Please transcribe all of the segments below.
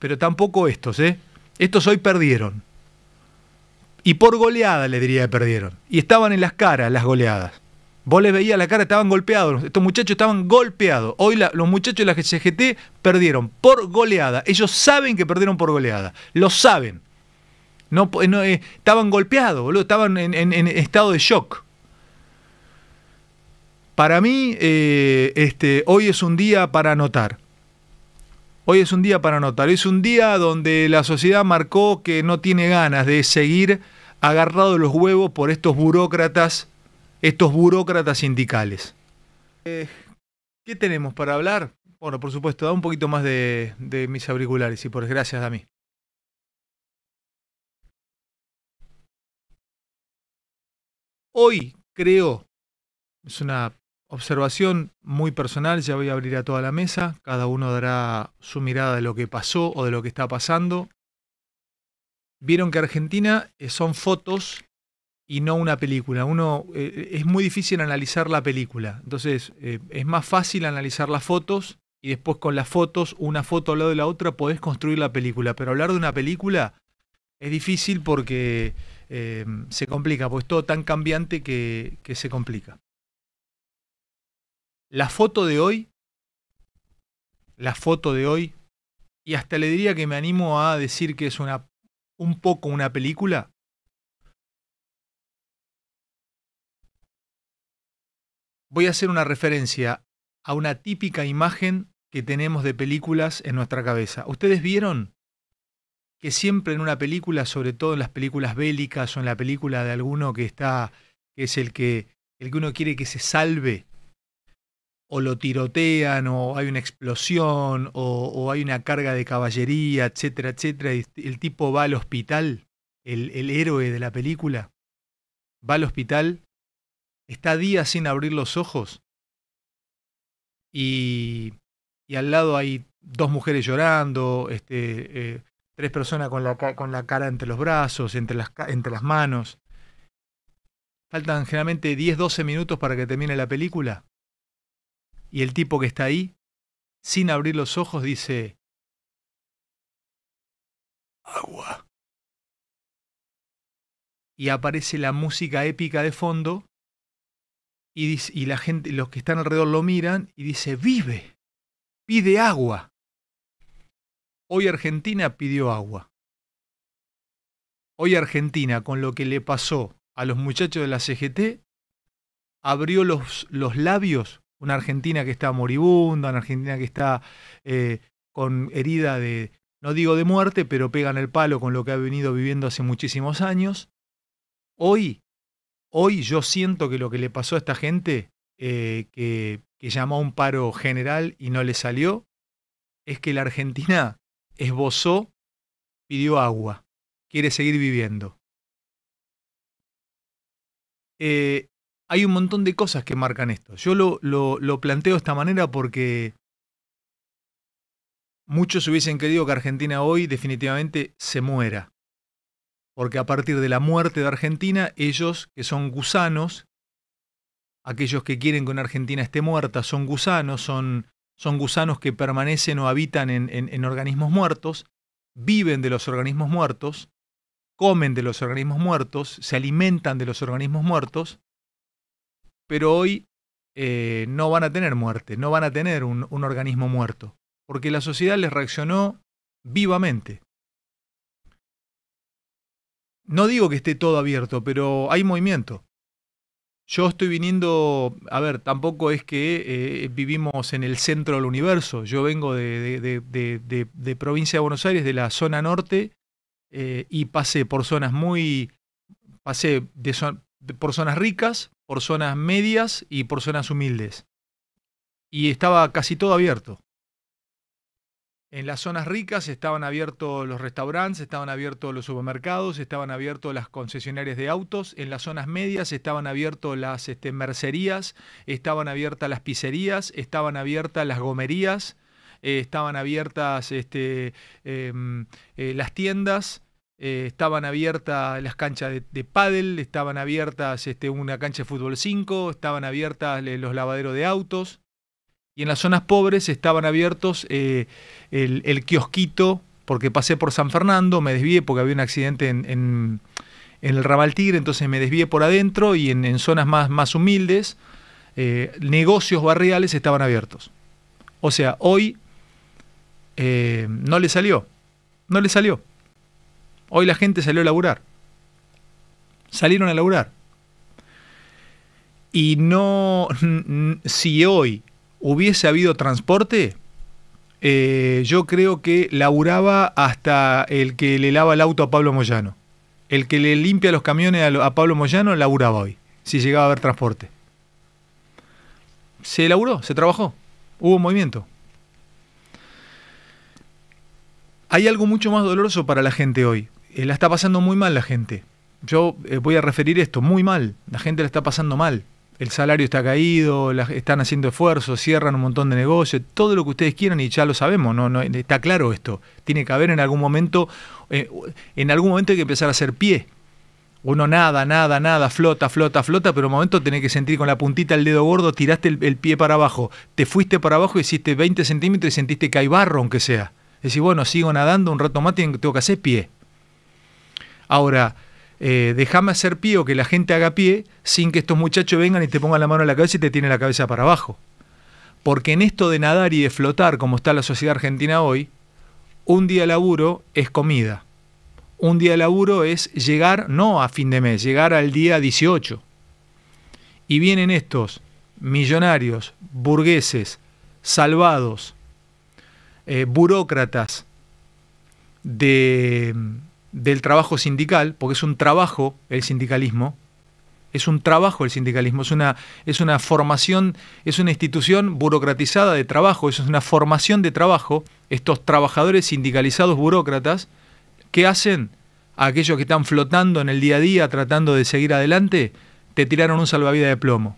pero tampoco estos, ¿eh? Estos hoy perdieron. Y por goleada le diría que perdieron. Y estaban en las caras las goleadas. Vos les veías la cara, estaban golpeados. Estos muchachos estaban golpeados. Hoy los muchachos de la CGT perdieron por goleada. Ellos saben que perdieron por goleada. Lo saben. No, eh, eh, estaban golpeados, boludo. Estaban en, estado de shock. Para mí, eh, este, hoy es un día para anotar. Hoy es un día para anotar, es un día donde la sociedad marcó que no tiene ganas de seguir agarrado los huevos por estos burócratas, estos burócratas sindicales. Eh, ¿Qué tenemos para hablar? Bueno, por supuesto, da un poquito más de, de mis auriculares y por gracias a mí. Hoy creo, es una Observación muy personal, ya voy a abrir a toda la mesa, cada uno dará su mirada de lo que pasó o de lo que está pasando. Vieron que Argentina eh, son fotos y no una película. Uno eh, es muy difícil analizar la película. Entonces, eh, es más fácil analizar las fotos y después con las fotos, una foto al lado de la otra, podés construir la película. Pero hablar de una película es difícil porque se complica, pues todo tan cambiante que se complica. La foto de hoy, la foto de hoy, y hasta le diría que me animo a decir que es una, un poco una película, voy a hacer una referencia a una típica imagen que tenemos de películas en nuestra cabeza. ¿Ustedes vieron que siempre en una película, sobre todo en las películas bélicas o en la película de alguno que está, que es el que, el que uno quiere que se salve, o lo tirotean, o hay una explosión, o, hay una carga de caballería, etcétera, etcétera, el tipo va al hospital, el, héroe de la película, va al hospital, está días sin abrir los ojos, y, y al lado hay dos mujeres llorando, este, eh, tres personas con la, con la, cara entre los brazos, entre las, entre las manos. Faltan generalmente 10-12 minutos para que termine la película y el tipo que está ahí, sin abrir los ojos, dice, agua. Y aparece la música épica de fondo y, y la gente, los que están alrededor lo miran y dice, vive, pide agua. Hoy Argentina pidió agua. Hoy Argentina, con lo que le pasó a los muchachos de la CGT, abrió los, los labios una Argentina que está moribunda, una Argentina que está eh, con herida de, no digo de muerte, pero pegan el palo con lo que ha venido viviendo hace muchísimos años. Hoy, hoy yo siento que lo que le pasó a esta gente, eh, que, que llamó a un paro general y no le salió, es que la Argentina esbozó, pidió agua, quiere seguir viviendo. Eh, hay un montón de cosas que marcan esto. Yo lo, lo, planteo de esta manera porque muchos hubiesen querido que Argentina hoy definitivamente se muera. Porque a partir de la muerte de Argentina, ellos que son gusanos, aquellos que quieren que una Argentina esté muerta, son gusanos, son, son gusanos que permanecen o habitan en organismos muertos, viven de los organismos muertos, comen de los organismos muertos, se alimentan de los organismos muertos, pero hoy eh, no van a tener muerte, no van a tener un, organismo muerto, porque la sociedad les reaccionó vivamente. No digo que esté todo abierto, pero hay movimiento. Yo estoy viniendo, a ver, tampoco es que eh, vivimos en el centro del universo. Yo vengo de, provincia de Buenos Aires, de la zona norte, eh, y pasé por zonas muy, pasé por zonas ricas, por zonas medias y por zonas humildes. Y estaba casi todo abierto. En las zonas ricas estaban abiertos los restaurantes, estaban abiertos los supermercados, estaban abiertos las concesionarias de autos, en las zonas medias estaban abiertas las este, mercerías, estaban abiertas las pizzerías, estaban abiertas las gomerías, eh, estaban abiertas este, em, eh, las tiendas, eh, estaban abiertas las canchas de, pádel, estaban abiertas este, una cancha de fútbol 5, estaban abiertas eh, los lavaderos de autos. Y en las zonas pobres estaban abiertos eh, el, el, kiosquito, porque pasé por San Fernando, me desvié porque había un accidente en, el Ramal Tigre, entonces me desvié por adentro y en, zonas más, más humildes, negocios barriales estaban abiertos. O sea, hoy no le salió, no le salió. Hoy la gente salió a laburar. Salieron a laburar. Y no, si hoy hubiese habido transporte, eh, yo creo que laburaba hasta el que le lava el auto a Pablo Moyano. El que le limpia los camiones a, Pablo Moyano laburaba hoy, si llegaba a haber transporte. Se laburó, se trabajó, hubo movimiento. Hay algo mucho más doloroso para la gente hoy, eh, la está pasando muy mal la gente. Yo eh, voy a referir esto, muy mal. La gente la está pasando mal. El salario está caído, están haciendo esfuerzos, cierran un montón de negocios, todo lo que ustedes quieran y ya lo sabemos, no, está claro esto. Tiene que haber en algún momento, eh, en algún momento hay que empezar a hacer pie. Uno nada, nada, nada, flota, flota, flota, pero en un momento tenés que sentir con la puntita el dedo gordo, tiraste el, pie para abajo, te fuiste para abajo, y hiciste 20 centímetros y sentiste que hay barro, aunque sea. Decís, bueno, sigo nadando un rato más, tengo que hacer pie. Ahora, eh, déjame hacer pío que la gente haga pie sin que estos muchachos vengan y te pongan la mano en la cabeza y te tienen la cabeza para abajo. Porque en esto de nadar y de flotar, como está la sociedad argentina hoy, un día de laburo es comida. Un día de laburo es llegar, no a fin de mes, llegar al día 18. Y vienen estos millonarios, burgueses, salvados, eh, burócratas de del trabajo sindical, porque es un trabajo el sindicalismo, es un trabajo el sindicalismo, es una, es una formación, es una institución burocratizada de trabajo, eso es una formación de trabajo, estos trabajadores sindicalizados burócratas, que hacen a aquellos que están flotando en el día a día tratando de seguir adelante? Te tiraron un salvavidas de plomo.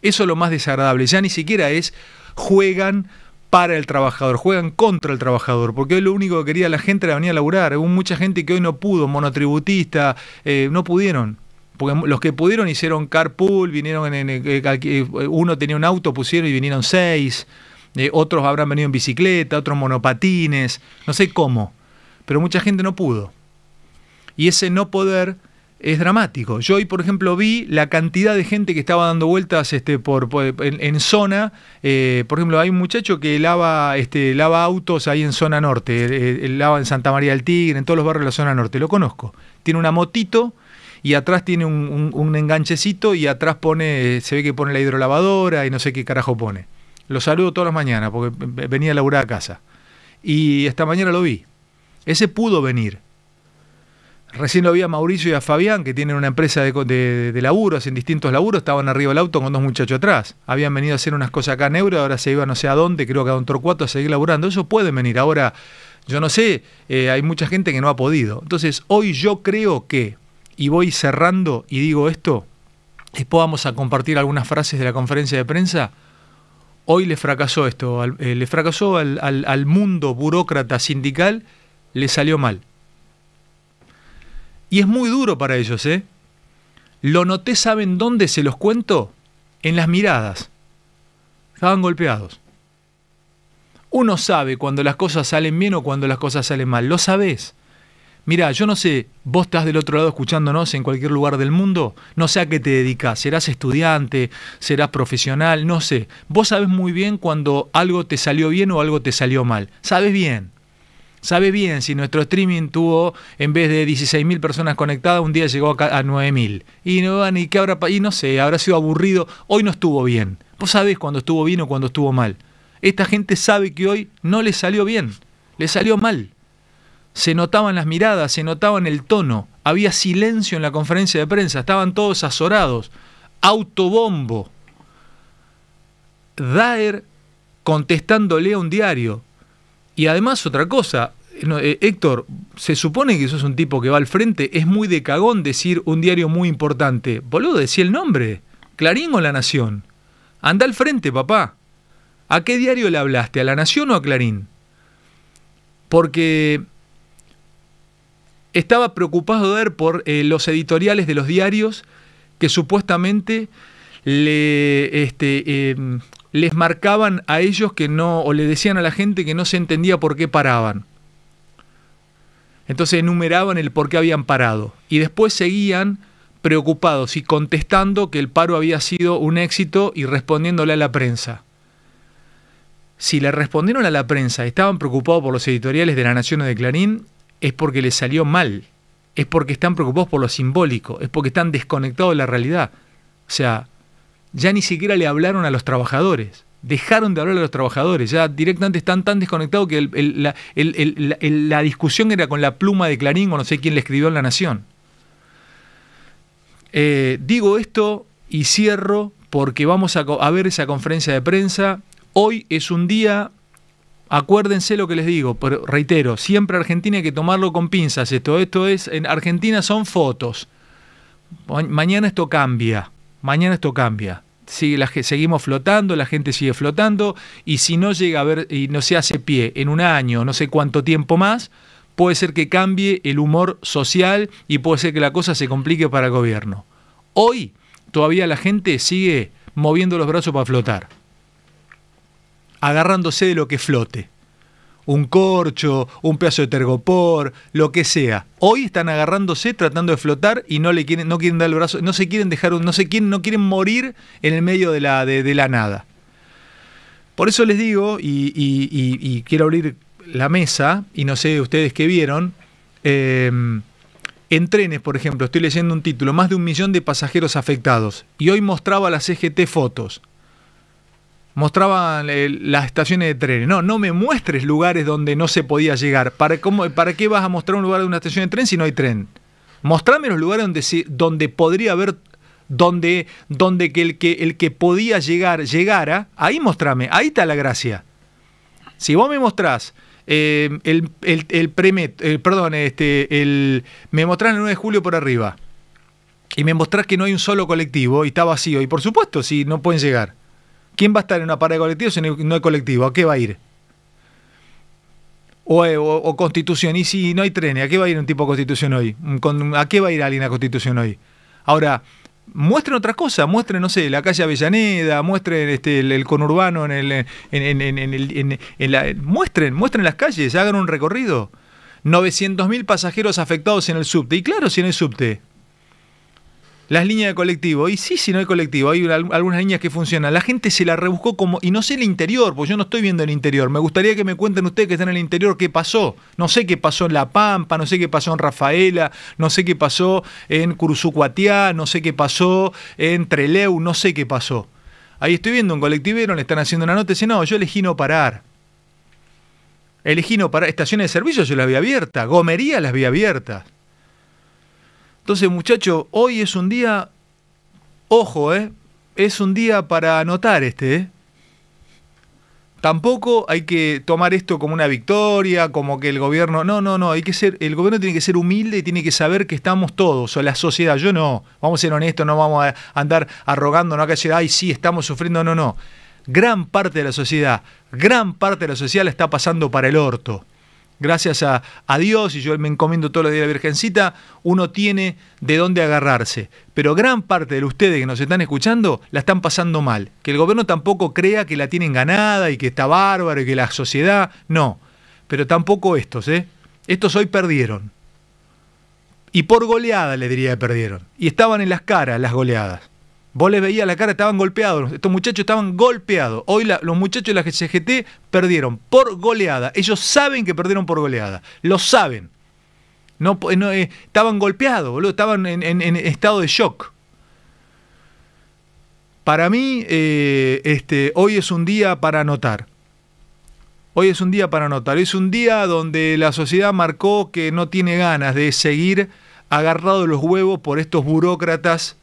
Eso es lo más desagradable, ya ni siquiera es juegan para el trabajador, juegan contra el trabajador, porque hoy lo único que quería la gente era venir a laburar. Hubo mucha gente que hoy no pudo, monotributista, eh, no pudieron. Porque los que pudieron hicieron carpool, vinieron en, eh, uno tenía un auto, pusieron y vinieron seis. Eh, otros habrán venido en bicicleta, otros monopatines, no sé cómo, pero mucha gente no pudo. Y ese no poder es dramático. Yo hoy, por ejemplo, vi la cantidad de gente que estaba dando vueltas este, por, en, zona. Eh, por ejemplo, hay un muchacho que lava, este, lava autos ahí en zona norte, el eh, eh, lava en Santa María del Tigre, en todos los barrios de la zona norte, lo conozco. Tiene una motito y atrás tiene un, enganchecito y atrás pone, se ve que pone la hidrolavadora y no sé qué carajo pone. Lo saludo todas las mañanas porque venía a laburar a casa. Y esta mañana lo vi. Ese pudo venir Recién lo vi a Mauricio y a Fabián, que tienen una empresa de, de, de, laburos, en distintos laburos, estaban arriba del auto con dos muchachos atrás. Habían venido a hacer unas cosas acá en Euro, ahora se iban no sé a dónde, creo que a Don Torcuato a seguir laburando. Eso puede venir. Ahora, yo no sé, eh, hay mucha gente que no ha podido. Entonces, hoy yo creo que, y voy cerrando y digo esto, después vamos a compartir algunas frases de la conferencia de prensa. Hoy le fracasó esto, eh, le fracasó al, al mundo burócrata sindical, le salió mal y es muy duro para ellos, ¿eh? Lo noté, ¿saben dónde se los cuento? En las miradas. Estaban golpeados. Uno sabe cuando las cosas salen bien o cuando las cosas salen mal. Lo sabes. Mirá, yo no sé, vos estás del otro lado escuchándonos en cualquier lugar del mundo, no sé a qué te dedicas, serás estudiante, serás profesional, no sé. Vos sabés muy bien cuando algo te salió bien o algo te salió mal. Sabes bien sabe bien si nuestro streaming tuvo, en vez de 16.000 personas conectadas, un día llegó a 9.000. Y no, y que habrá, y no sé, habrá sido aburrido, hoy no estuvo bien. Vos sabés cuando estuvo bien o cuando estuvo mal. Esta gente sabe que hoy no le salió bien, le salió mal. Se notaban las miradas, se notaban el tono, había silencio en la conferencia de prensa, estaban todos azorados, autobombo. Daer contestándole a un diario, y además otra cosa, eh, Héctor, se supone que sos un tipo que va al frente, es muy de cagón decir un diario muy importante. Boludo, decí el nombre, Clarín o La Nación. Anda al frente, papá. ¿A qué diario le hablaste? ¿A La Nación o a Clarín? Porque estaba preocupado de ver por eh, los editoriales de los diarios que supuestamente le este, em, les marcaban a ellos que no, o le decían a la gente que no se entendía por qué paraban. Entonces enumeraban el por qué habían parado y después seguían preocupados y contestando que el paro había sido un éxito y respondiéndole a la prensa. Si le respondieron a la prensa, estaban preocupados por los editoriales de La Nación o de Clarín, es porque les salió mal, es porque están preocupados por lo simbólico, es porque están desconectados de la realidad. O sea, ya ni siquiera le hablaron a los trabajadores. Dejaron de hablar a los trabajadores, ya directamente están tan desconectados que la, discusión era con la pluma de Clarín o no sé quién le escribió en La Nación. Eh, digo esto y cierro porque vamos a, ver esa conferencia de prensa. Hoy es un día Acuérdense lo que les digo, pero reitero, siempre Argentina hay que tomarlo con pinzas. Esto, esto es, en Argentina son fotos. Mañana esto cambia mañana esto cambia. seguimos flotando, la gente sigue flotando, y si no llega a ver y no se hace pie en un año, no sé cuánto tiempo más, puede ser que cambie el humor social y puede ser que la cosa se complique para el gobierno. Hoy todavía la gente sigue moviendo los brazos para flotar, agarrándose de lo que flote un corcho, un pedazo de tergopor, lo que sea. Hoy están agarrándose, tratando de flotar y no le quieren, no quieren dar el brazo, no se quieren dejar, no se quieren, no quieren morir en el medio de la, de, la nada. Por eso les digo, y, quiero abrir la mesa, y no sé ustedes qué vieron, em, en trenes, por ejemplo, estoy leyendo un título, más de un millón de pasajeros afectados, y hoy mostraba las CGT fotos mostraban eh, las estaciones de tren No, no me muestres lugares donde no se podía llegar. ¿Para, cómo, ¿Para qué vas a mostrar un lugar de una estación de tren si no hay tren? Mostrame los lugares donde, donde podría haber, donde, donde que el, que el que podía llegar llegara. Ahí mostrame, ahí está la gracia. Si vos me mostrás eh, el, el, eh, perdón, este, el, me mostrás el 9 de julio por arriba y me mostrás que no hay un solo colectivo y está vacío, y por supuesto, si no pueden llegar. ¿Quién va a estar en una parada de colectivos si no hay colectivo? ¿A qué va a ir? Eh, o, Constitución, y si no hay trenes, ¿a qué va a ir un tipo de Constitución hoy? ¿A qué va a ir alguien a Constitución hoy? Ahora, muestren otras cosas, muestren, no sé, la calle Avellaneda, muestren este, el, conurbano en el... muestren, muestren las calles, hagan un recorrido. 900.000 pasajeros afectados en el subte. Y claro, si en el subte las líneas de colectivo. Y sí, si no hay colectivo, hay algunas líneas que funcionan. La gente se la rebuscó como. Y no sé el interior, porque yo no estoy viendo el interior. Me gustaría que me cuenten ustedes que están en el interior qué pasó. No sé qué pasó en La Pampa, no sé qué pasó en Rafaela, no sé qué pasó en Curuzucuatiá, no sé qué pasó en Treleu, no sé qué pasó. Ahí estoy viendo un colectivero, le están haciendo una nota y dicen, no, yo elegí no parar. Elegí no parar. Estaciones de servicio yo las vi abiertas, Gomería las vi abiertas. Entonces, muchachos, hoy es un día, ojo, ¿eh? es un día para anotar este. Eh. Tampoco hay que tomar esto como una victoria, como que el gobierno. No, no, no. Hay que ser. El gobierno tiene que ser humilde y tiene que saber que estamos todos, o la sociedad. Yo no. Vamos a ser honestos, no vamos a andar arrogando, no que decir, ay, sí, estamos sufriendo. No, no. Gran parte de la sociedad, gran parte de la sociedad la está pasando para el orto gracias a, Dios, y yo me encomiendo todos los días la Virgencita, uno tiene de dónde agarrarse. Pero gran parte de ustedes que nos están escuchando la están pasando mal. Que el gobierno tampoco crea que la tienen ganada y que está bárbaro y que la sociedad. No. Pero tampoco estos, ¿eh? Estos hoy perdieron. Y por goleada, le diría, que perdieron. Y estaban en las caras las goleadas. Vos les veías la cara, estaban golpeados. Estos muchachos estaban golpeados. Hoy los muchachos de la CGT perdieron por goleada. Ellos saben que perdieron por goleada. Lo saben. No, eh, estaban golpeados, boludo. Estaban en, estado de shock. Para mí, eh, este, hoy es un día para anotar. Hoy es un día para anotar. Es un día donde la sociedad marcó que no tiene ganas de seguir agarrado los huevos por estos burócratas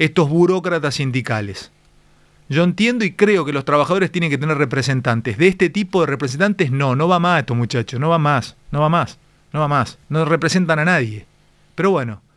estos burócratas sindicales. Yo entiendo y creo que los trabajadores tienen que tener representantes. De este tipo de representantes no, no va más estos muchachos, no va más, no va más, no va más. No representan a nadie. Pero bueno,